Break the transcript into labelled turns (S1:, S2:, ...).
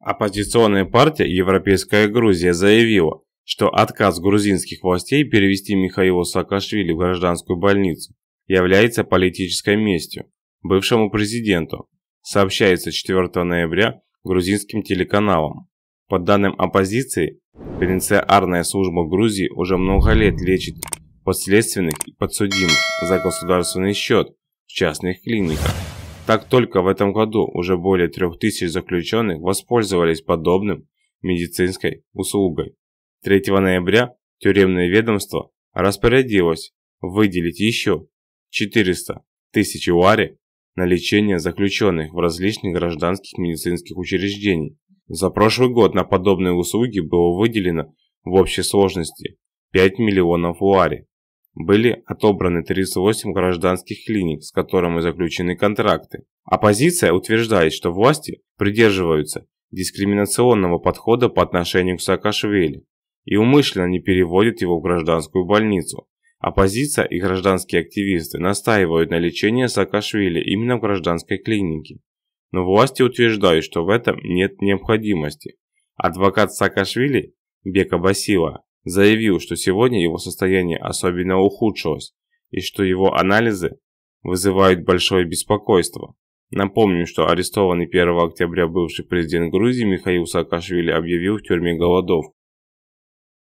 S1: Оппозиционная партия «Европейская Грузия» заявила, что отказ грузинских властей
S2: перевести Михаила Саакашвили в гражданскую больницу является политической местью бывшему президенту, сообщается 4 ноября грузинским телеканалом. По данным оппозиции, пенитенциарная служба Грузии уже много лет лечит подследственных и подсудимых за государственный счет в частных клиниках. Так только в этом году уже более 3000 заключенных воспользовались подобным медицинской услугой. 3 ноября тюремное ведомство распорядилось выделить еще 400 тысяч уари на лечение заключенных в различных гражданских медицинских учреждений. За прошлый год на подобные услуги было выделено в общей сложности 5 миллионов уари были отобраны 38 гражданских клиник, с которыми заключены контракты. Оппозиция утверждает, что власти придерживаются дискриминационного подхода по отношению к Саакашвили и умышленно не переводят его в гражданскую больницу. Оппозиция и гражданские активисты настаивают на лечении Саакашвили именно в гражданской клинике. Но власти утверждают, что в этом нет необходимости. Адвокат Саакашвили Бека Басила заявил, что сегодня его состояние особенно ухудшилось и что его анализы вызывают большое
S1: беспокойство. Напомню, что арестованный 1 октября бывший президент Грузии Михаил Саакашвили объявил в тюрьме голодовку.